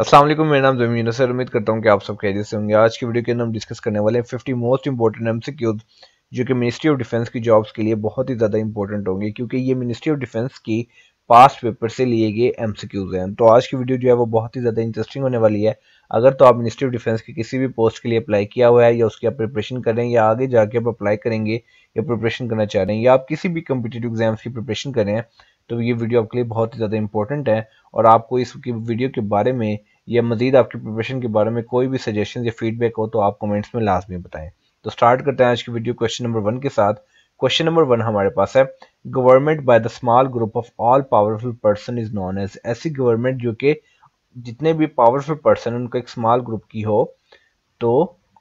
असलम मेरा नाम जमीन सर उम्मीद करता हूँ कि आप सब कैरियर से होंगे आज की वीडियो के अंदर हम डिस्कस करने वाले हैं फिफ्टी मोस्ट इंपॉर्टेंट एम जो कि मिनिस्ट्री ऑफ डिफेंस की जॉब्स के लिए बहुत ही ज़्यादा इंपॉर्टेंट होंगे क्योंकि ये मिनिस्ट्री ऑफ डिफेंस की पास्ट पेपर से लिए गए एम हैं तो आज की वीडियो जो है वो बहुत ही ज़्यादा इंटरेस्टिंग होने वाली है अगर तो आप मिनिस्ट्री ऑफ डिफेंस की किसी भी पोस्ट के लिए अप्लाई किया हुआ है या उसकी आप प्रिपरेशन करें या आगे जाके आप अप्लाई करेंगे या प्रिपरेशन करना चाह रहे हैं या आप किसी भी कम्पिटेटिव एग्जाम्स की प्रिपरेशन करें तो ये वीडियो आपके लिए बहुत ही ज़्यादा इंपॉर्टेंट है और आपको इसकी वीडियो के बारे में या मज़ीद आपकी प्रिपरेशन के बारे में कोई भी सजेशन या फीडबैक हो तो आप कमेंट्स में लाजमी बताएं तो स्टार्ट करते हैं आज की वीडियो क्वेश्चन नंबर वन के साथ क्वेश्चन नंबर वन हमारे पास है government by the small group of all powerful person is known as ऐसी गवर्नमेंट जो कि जितने भी पावरफुल पर्सन उनका एक स्मॉल ग्रुप की हो तो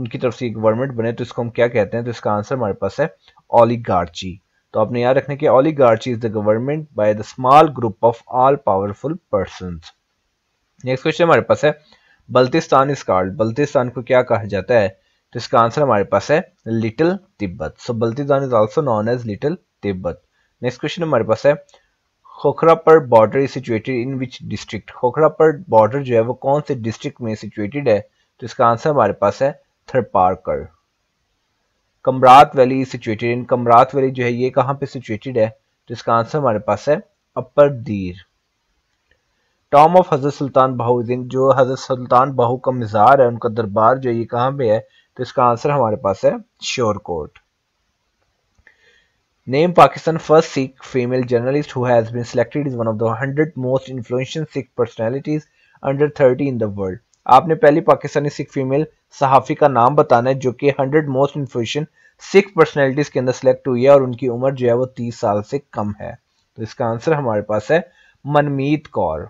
उनकी तरफ से गवर्नमेंट बने तो इसको हम क्या कहते हैं तो इसका आंसर हमारे पास है ओलीगार्ची तो आपने याद रखना कि oligarchy is the government by the small group of all powerful person next question हमारे पास है बल्तिस्तान इज कार्ड बल्तिस्तान को क्या कहा जाता है तो इसका आंसर हमारे पास है little Tibet so Baltistan is also known as little Tibet next question हमारे पास है Khokhrapar border is situated in which district Khokhrapar border जो है वो कौन से डिस्ट्रिक्ट में सिचुएटेड है तो इसका आंसर हमारे पास है Tharparkar Kamrat valley is situated in Kamrat valley जो है ये कहाँ पे सिचुएटेड है तो इसका आंसर हमारे पास है अपर दीर टॉम ऑफ हजरत सुल्तान बहाउद्दीन जो हजरत सुल्तान बाहू का मिजार है उनका दरबार जो ये कहाँ पे है तो इसका आंसर हमारे पास है Shorkot name Pakistan first Sikh female journalist who has been selected is one of the hundred most influential Sikh personalities under thirty in the world आपने पहली पाकिस्तानी सिख फीमेल सहाफ़ी का नाम बताना है जो कि hundred most influential Sikh personalities के अंदर सेलेक्ट हुई है और उनकी उम्र जो है वो तीस साल से कम है तो इसका आंसर हमारे पास है मनमीत कौर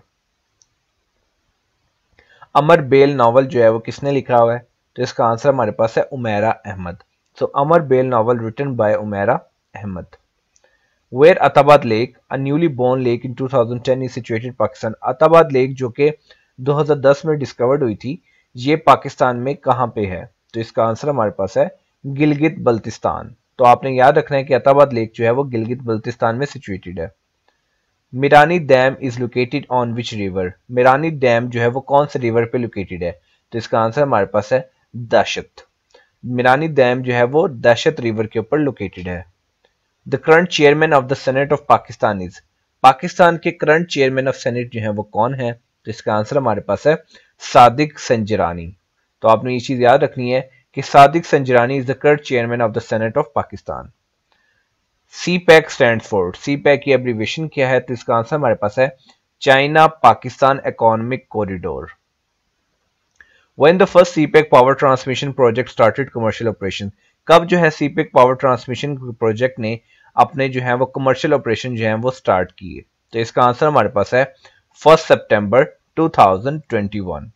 अमर बेल नावल जो है वो किसने लिखा हुआ है तो इसका आंसर हमारे पास है Umera Ahmed so Amar Bel novel written by Umera Ahmed where Attabad lake a newly born lake in 2010 is situated Pakistan Attabad lake जो कि 2010 में डिस्कवर्ड हुई थी ये पाकिस्तान में कहाँ पे है तो इसका आंसर हमारे पास है गिलगित बल्तिस्तान तो आपने याद रखना है कि अताबाद लेक जो है वो गिलगित बल्तिस्तान में सिचुएटेड है Mirani dam is located on which river Mirani dam जो है वो कौन से रिवर पे लोकेटेड है तो इसका आंसर हमारे पास है दहशत मिरानी डैम जो है वो दहशत रिवर के ऊपर लोकेटेड है the current chairman of the senate of Pakistan is Pakistan के करंट चेयरमैन ऑफ सेनेट जो है वो कौन है तो इसका आंसर हमारे पास है सादिक संजरानी तो आपने ये चीज़ याद रखनी है कि Sadiq Sanjrani is the current chairman of the senate of Pakistan CPEC stand for CPEC की एब्रीवेशन क्या है तो इसका आंसर हमारे पास है China Pakistan economic corridor the first CPEC power transmission project started commercial operation कब जो है पैक पावर ट्रांसमिशन प्रोजेक्ट ने अपने जो है वो कमर्शियल ऑपरेशन जो है वो स्टार्ट किए तो इसका आंसर हमारे पास है 1st September 2021.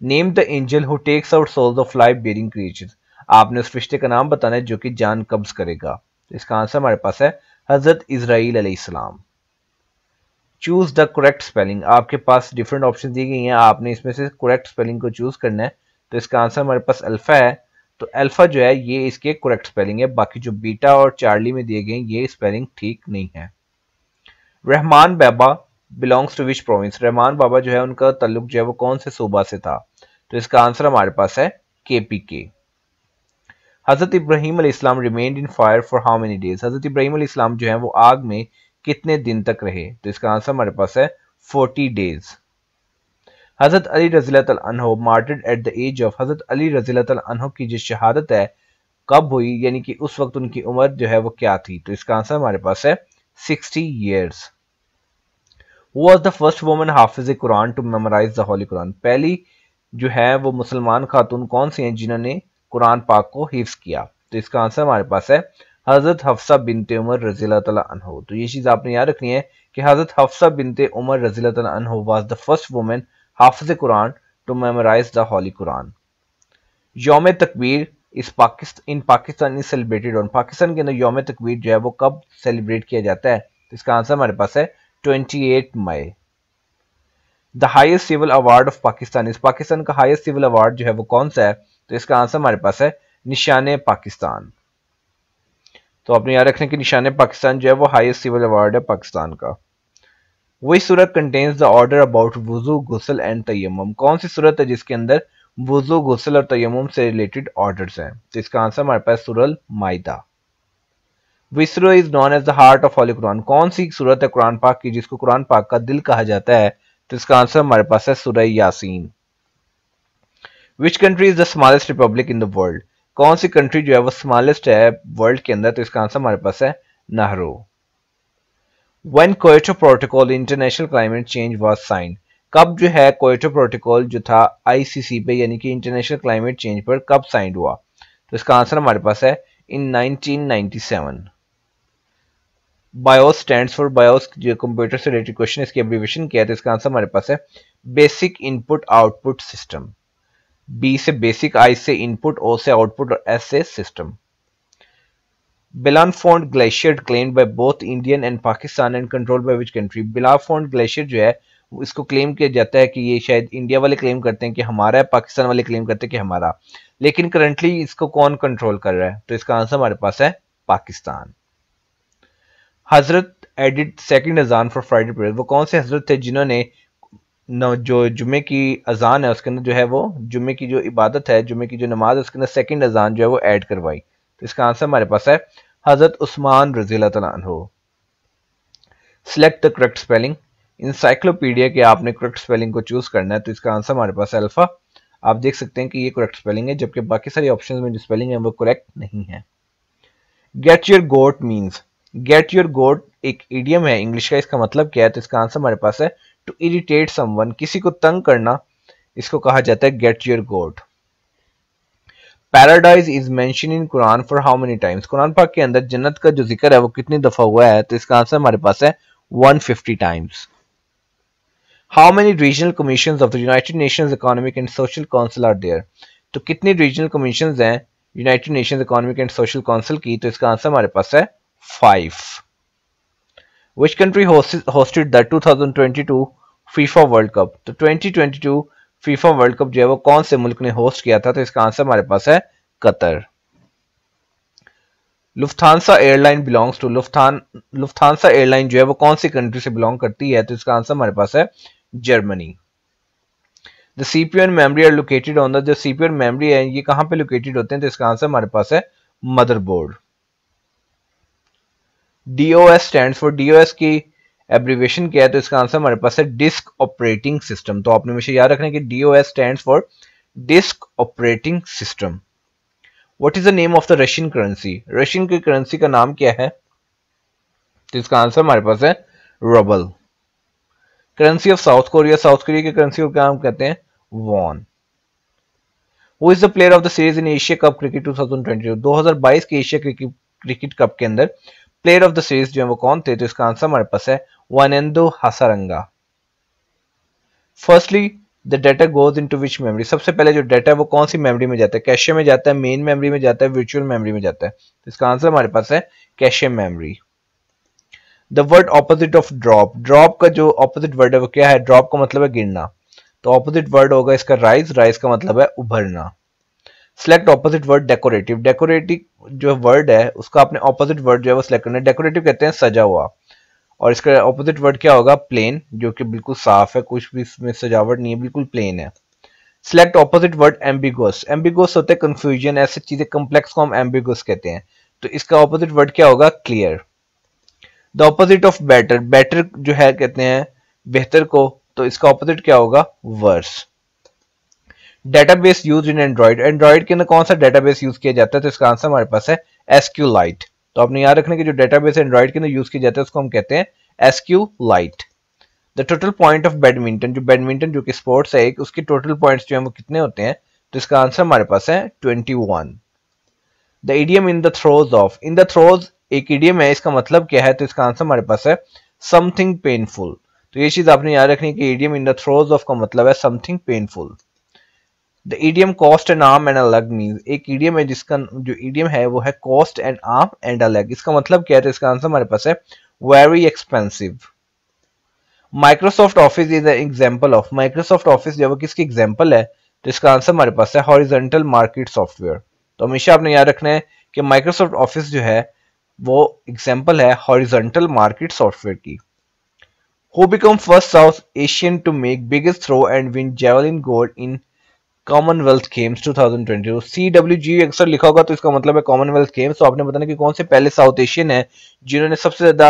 Name the angel who takes out souls of life bearing creatures. आपने उस रिश्ते का नाम बताना है जो कि जान कब्ज करेगा तो इसका आंसर हमारे पास है हजरत इसराइल अलैहिस्सलाम। चूज द करेक्ट स्पेलिंग आपके पास डिफरेंट ऑप्शन दी गई हैं आपने इसमें से करेक्ट स्पेलिंग को चूज करना है तो इसका आंसर हमारे पास अल्फा है तो अल्फा जो है ये इसके करेक्ट स्पेलिंग है बाकी जो बीटा और चार्ली में दिए गए ये स्पेलिंग ठीक नहीं है Rahman Baba belongs to which province Rahman Baba जो है उनका तल्लुक जो है वो कौन से सूबा से था तो इसका आंसर हमारे पास है के पी के हज़रत इब्राहिम इस्लाम remained in fire for how many days Hazrat Ibrahim इस्लाम जो है वो आग में कितने दिन तक रहे तो इसका आंसर हमारे पास है फोर्टी डेज हज़रत अली रजीलत अनहो martyred at the age of Hazrat Ali रजीलत अनहो की जो शहादत है कब हुई यानी कि उस वक्त उनकी उम्र जो है वो क्या थी तो इसका आंसर हमारे पास है sixty years was the first woman hafiz Quran to memorize the holy Quran पहली जो है वो मुसलमान खातून कौन सी हैं जिन्होंने कुरान पाक को हिफ्स किया तो इसका आंसर हमारे पास है हज़रत हफ्सा बिनते उमर रजील तहो तो ये चीज़ आपने याद रखनी है कि हज़रत हफ्सा बिनते उमर रजील तहो was the first women hafiz Quran to memorize the holy Quran Youm Takbeer is Pakistan in Pakistan is celebrated और पाकिस्तान के अंदर योम तकबीर जो है वो कब सेलिब्रेट किया जाता है तो इसका आंसर हमारे पास है 28 मई the highest civil award of Pakistan is Pakistan का हाइस्ट सिविल अवार्ड जो है वो कौन सा है तो इसका आंसर हमारे पास है निशान पाकिस्तान तो आपने याद रखना कि निशान पाकिस्तान जो है वो हाइस्ट सिविल अवार्ड है पाकिस्तान का वही surat contains the order about wuzu ghusl and तयम कौन सी सूरत है जिसके अंदर वजू गसल और तयम से रिलेटेड ऑर्डर हैं तो इसका आंसर हमारे पास सुरल माइदा विसरो is known as the heart of holy Quran कौन सी सूरत है कुरान पाक की जिसको कुरान पाक का दिल कहा जाता है तो इसका आंसर हमारे पास है Surah Yasin which country is the smallest republic in the world कौन सी कंट्री जो है वो स्मॉलेस्ट है वर्ल्ड के अंदर तो इसका आंसर हमारे पास है Nauru when Kyoto protocol international climate change was sign कब जो है कोयटो प्रोटोकॉल जो था आईसीसी पे यानी कि इंटरनेशनल क्लाइमेट चेंज पर कब साइन हुआ तो इसका आंसर हमारे पास है in 1997 BIOS stand for BIOS जो कंप्यूटर से रिलेटेड क्वेश्चन इसकी एब्रीवेशन किया था इसका आंसर हमारे पास है basic input output system B से बेसिक आई से इनपुट ओ से आउटपुट और एस से system Bilafond glacier claim by both Indian and Pakistan and control by which country Belafond glacier जो है इसको क्लेम किया जाता है कि ये शायद इंडिया वाले क्लेम करते हैं कि हमारा है पाकिस्तान वाले क्लेम करते हैं कि हमारा लेकिन करंटली इसको कौन कंट्रोल कर रहा है तो इसका आंसर हमारे पास है Pakistan Hazrat added second azan for Friday prayer वो कौन से हजरत थे जिन्होंने जो जुमे की अजान है उसके अंदर जो है वो जुमे की जो इबादत है जुमे की जो नमाज है उसके अंदर सेकंड अजान जो है वो ऐड करवाई तो इसका आंसर हमारे पास है हजरत उस्मान रजी हो select the correct spelling encyclopedia के आपने करेक्ट स्पेलिंग को चूज करना है तो इसका आंसर हमारे पास है अल्फा आप देख सकते हैं कि ये करेक्ट स्पेलिंग है जबकि बाकी सारी ऑप्शन में जो स्पेलिंग है वो करेक्ट नहीं है get your goat means get your goat एक ईडियम है इंग्लिश का इसका मतलब क्या है तो इसका आंसर हमारे पास है टू इरिटेट समवन किसी को तंग करना इसको कहा जाता है get your goat paradise is mentioned in Quran for how many times Quran Pak के अंदर जन्नत का जो जिक्र है वो कितनी दफा हुआ है तो इसका आंसर हमारे पास है 150 times how many regional commission of the united nation economic and social council are there तो कितनी रीजनल कमीशन हैं united nation economic and social council की तो इसका आंसर हमारे पास है 5. Which country hosted, hosted the 2022 FIFA world cup तो 2022 फीफा वर्ल्ड कप जो है वो कौन से मुल्क ने होस्ट किया था तो इसका आंसर हमारे पास है Qatar Lufthansa airline belongs to Lufthansa Lufthansa airline जो है वो कौन सी कंट्री से बिलोंग करती है तो इसका आंसर हमारे पास है Germany the CPU and memory are located on the जो सीपीयू एंड मेमोरी है ये कहाँ पे लोकेटेड होते हैं तो इसका आंसर हमारे पास है motherboard D O S stand for D O S की एब्रीवेशन क्या है तो इसका आंसर हमारे पास है डिस्क ऑपरेटिंग सिस्टम तो आपने मुझे याद रखना है कि D O S stand for disk operating system what is the name of the Russian currency Russian की करेंसी का नाम क्या है तो इसका आंसर हमारे पास है rouble currency of South Korea South Korea की करेंसी को क्या हम कहते हैं won who is the player of the series in Asia cup cricket 2022 2022 के एशिया क्रिकेट कप के अंदर प्लेयर ऑफ द सीरीज जो है वो कौन थे तो इसका आंसर हमारे पास है Wanindu Hasaranga firstly the data goes into which memory सबसे पहले जो डेटा है वो कौन सी मेमरी में जाता है कैशे में जाता है मेन मेमरी में जाता है वर्चुअल मेमरी में जाता है तो इसका आंसर हमारे पास है cache memory the word opposite of drop drop का जो ऑपोजिट वर्ड है वो क्या है ड्रॉप का मतलब है गिरना तो ऑपोजिट वर्ड होगा इसका राइज राइज का मतलब है उभरना select opposite word decorative decorative जो वर्ड है उसका आपने ऑपोजिट वर्ड जो है वो सिलेक्ट करना है डेकोरेटिव कहते हैं सजा हुआ और इसका ऑपोजिट वर्ड क्या होगा प्लेन जो कि बिल्कुल साफ है कुछ भी इसमें सजावट नहीं है बिल्कुल प्लेन है select opposite word ambiguous ambiguous होते हैं कंफ्यूजन ऐसे चीजें कम्प्लेक्स को हम एम्बिगोस कहते हैं तो इसका ऑपोजिट वर्ड क्या होगा clear the opposite of better better जो है कहते हैं बेहतर को तो इसका ऑपोजिट क्या होगा worse database use in android android के अंदर कौन सा डेटाबेस यूज किया जाता है तो इसका आंसर हमारे पास है एसक्यू लाइट तो आपने याद रखने की जो डेटाबेस एंड्रॉइड के अंदर यूज किया जाता है उसको हम कहते हैं SQLite the total point of badminton जो बैडमिंटन जो कि स्पोर्ट्स है एक उसके टोटल पॉइंट्स जो है वो कितने होते हैं तो इसका आंसर हमारे पास है twenty one the idiom in the throes of in the throes एक इडियम है इसका मतलब क्या है तो इसका आंसर हमारे पास है समथिंग पेनफुल तो ये चीज आपने याद रखनी है कि idiom in the throes of का मतलब है something painful the idiom cost and arm and a leg mean एक ईडियम है जिसका जो ईडियम है वो है कॉस्ट एंड आर्म एंड अलग इसका मतलब क्या है तो इसका आंसर हमारे पास है very expensive Microsoft office is example of Microsoft office जो किसकी एग्जाम्पल है तो इसका आंसर हमारे पास है हॉरिजेंटल मार्केट सॉफ्टवेयर तो हमेशा आपने याद रखना है कि माइक्रोसॉफ्ट ऑफिस जो है वो एग्जाम्पल है हॉरिजेंटल मार्केट सॉफ्टवेयर की who become first South Asian to make biggest throw and win javelin gold in Commonwealth games 2022 C W G अक्सर लिखा होगा तो इसका मतलब है कॉमनवेल्थ गेम्स तो आपने बताना कि कौन से पहले साउथ एशियन है जिन्होंने सबसे ज्यादा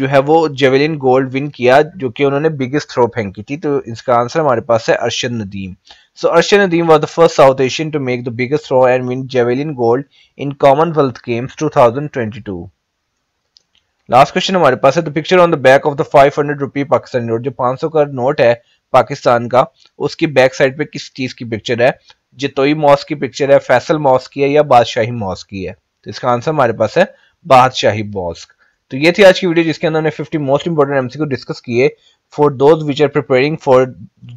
जो है वो जेवेलिन गोल्ड विन किया जो कि उन्होंने बिगेस्ट थ्रो फेंकी थी तो इसका आंसर हमारे पास है Arshad Nadeem so Arshad Nadeem was the first South Asian to make the biggest throw and win javelin gold in Commonwealth games two last question हमारे पास है the picture on the back of the 500 rupee Pakistani note जो 500 का note है पाकिस्तान का उसकी back side पे किस चीज की पिक्चर है जितोई मॉस की पिक्चर है फैसल मॉस की है या बादशाही मॉस की है तो इसका आंसर हमारे पास है बादशाही मॉस्क तो ये थी आज की वीडियो जिसके अंदर हमने 50 मोस्ट इंपॉर्टेंट एमसीक्यू डिस्कस किए for those which are preparing for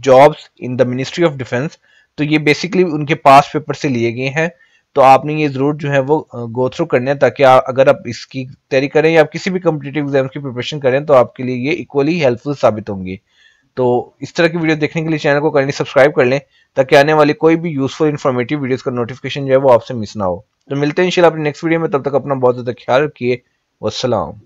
jobs in the ministry of defence तो ये बेसिकली उनके पास पेपर से लिए गए हैं तो आपने ये जरूर जो है वो गो थ्रू करने ताकि आप अगर आप इसकी तैयारी करें या आप किसी भी कम्पिटेटिव एग्जाम की प्रिपरेशन करें तो आपके लिए ये इक्वली हेल्पफुल साबित होंगी तो इस तरह की वीडियो देखने के लिए चैनल को करनी सब्सक्राइब कर लें ताकि आने वाली कोई भी यूजफुल इन्फॉर्मेटिव वीडियोस का नोटिफिकेशन जो है वो आपसे मिस ना हो तो मिलते हैं इंशाल्लाह अपने नेक्स्ट वीडियो में तब तक अपना बहुत ज़्यादा ख्याल रखिए वसलाम